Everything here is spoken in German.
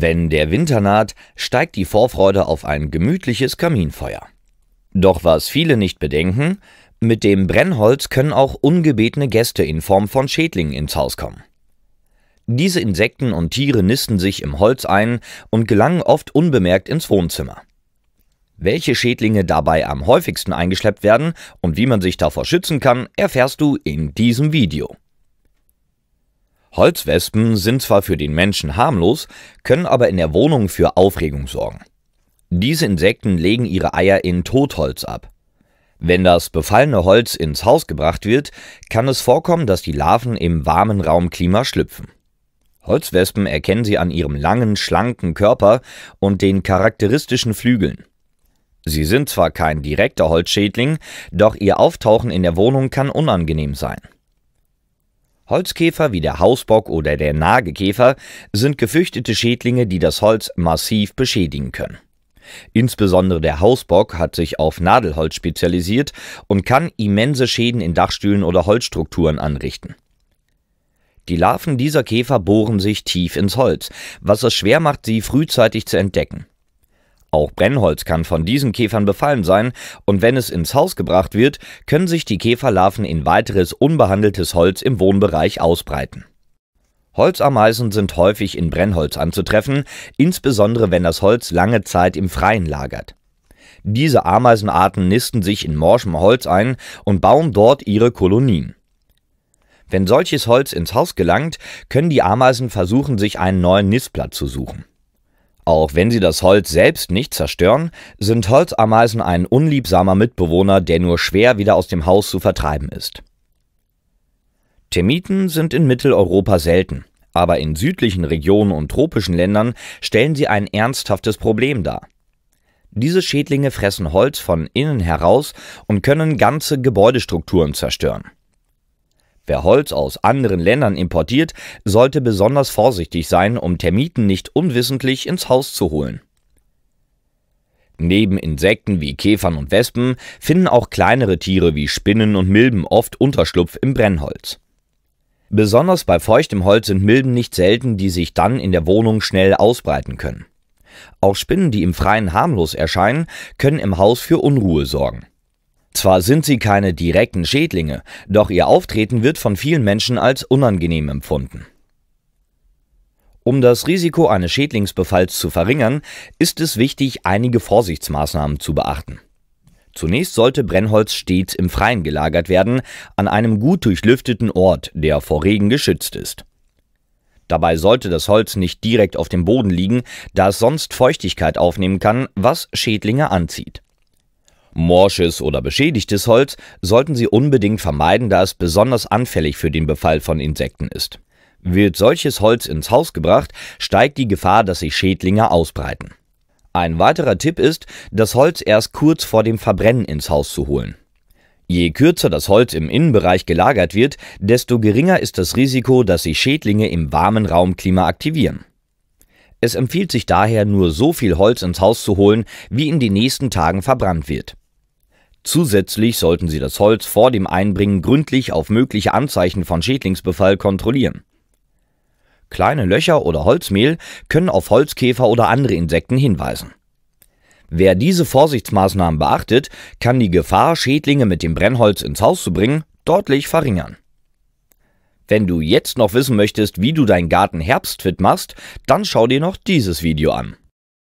Wenn der Winter naht, steigt die Vorfreude auf ein gemütliches Kaminfeuer. Doch was viele nicht bedenken, mit dem Brennholz können auch ungebetene Gäste in Form von Schädlingen ins Haus kommen. Diese Insekten und Tiere nisten sich im Holz ein und gelangen oft unbemerkt ins Wohnzimmer. Welche Schädlinge dabei am häufigsten eingeschleppt werden und wie man sich davor schützen kann, erfährst du in diesem Video. Holzwespen sind zwar für den Menschen harmlos, können aber in der Wohnung für Aufregung sorgen. Diese Insekten legen ihre Eier in Totholz ab. Wenn das befallene Holz ins Haus gebracht wird, kann es vorkommen, dass die Larven im warmen Raumklima schlüpfen. Holzwespen erkennen sie an ihrem langen, schlanken Körper und den charakteristischen Flügeln. Sie sind zwar kein direkter Holzschädling, doch ihr Auftauchen in der Wohnung kann unangenehm sein. Holzkäfer wie der Hausbock oder der Nagekäfer sind gefürchtete Schädlinge, die das Holz massiv beschädigen können. Insbesondere der Hausbock hat sich auf Nadelholz spezialisiert und kann immense Schäden in Dachstühlen oder Holzstrukturen anrichten. Die Larven dieser Käfer bohren sich tief ins Holz, was es schwer macht, sie frühzeitig zu entdecken. Auch Brennholz kann von diesen Käfern befallen sein und wenn es ins Haus gebracht wird, können sich die Käferlarven in weiteres unbehandeltes Holz im Wohnbereich ausbreiten. Holzameisen sind häufig in Brennholz anzutreffen, insbesondere wenn das Holz lange Zeit im Freien lagert. Diese Ameisenarten nisten sich in morschem Holz ein und bauen dort ihre Kolonien. Wenn solches Holz ins Haus gelangt, können die Ameisen versuchen, sich einen neuen Nistplatz zu suchen. Auch wenn sie das Holz selbst nicht zerstören, sind Holzameisen ein unliebsamer Mitbewohner, der nur schwer wieder aus dem Haus zu vertreiben ist. Termiten sind in Mitteleuropa selten, aber in südlichen Regionen und tropischen Ländern stellen sie ein ernsthaftes Problem dar. Diese Schädlinge fressen Holz von innen heraus und können ganze Gebäudestrukturen zerstören. Wer Holz aus anderen Ländern importiert, sollte besonders vorsichtig sein, um Termiten nicht unwissentlich ins Haus zu holen. Neben Insekten wie Käfern und Wespen finden auch kleinere Tiere wie Spinnen und Milben oft Unterschlupf im Brennholz. Besonders bei feuchtem Holz sind Milben nicht selten, die sich dann in der Wohnung schnell ausbreiten können. Auch Spinnen, die im Freien harmlos erscheinen, können im Haus für Unruhe sorgen. Zwar sind sie keine direkten Schädlinge, doch ihr Auftreten wird von vielen Menschen als unangenehm empfunden. Um das Risiko eines Schädlingsbefalls zu verringern, ist es wichtig, einige Vorsichtsmaßnahmen zu beachten. Zunächst sollte Brennholz stets im Freien gelagert werden, an einem gut durchlüfteten Ort, der vor Regen geschützt ist. Dabei sollte das Holz nicht direkt auf dem Boden liegen, da es sonst Feuchtigkeit aufnehmen kann, was Schädlinge anzieht. Morsches oder beschädigtes Holz sollten Sie unbedingt vermeiden, da es besonders anfällig für den Befall von Insekten ist. Wird solches Holz ins Haus gebracht, steigt die Gefahr, dass sich Schädlinge ausbreiten. Ein weiterer Tipp ist, das Holz erst kurz vor dem Verbrennen ins Haus zu holen. Je kürzer das Holz im Innenbereich gelagert wird, desto geringer ist das Risiko, dass sich Schädlinge im warmen Raumklima aktivieren. Es empfiehlt sich daher, nur so viel Holz ins Haus zu holen, wie in den nächsten Tagen verbrannt wird. Zusätzlich sollten sie das Holz vor dem Einbringen gründlich auf mögliche Anzeichen von Schädlingsbefall kontrollieren. Kleine Löcher oder Holzmehl können auf Holzkäfer oder andere Insekten hinweisen. Wer diese Vorsichtsmaßnahmen beachtet, kann die Gefahr, Schädlinge mit dem Brennholz ins Haus zu bringen, deutlich verringern. Wenn du jetzt noch wissen möchtest, wie du deinen Garten herbstfit machst, dann schau dir noch dieses Video an.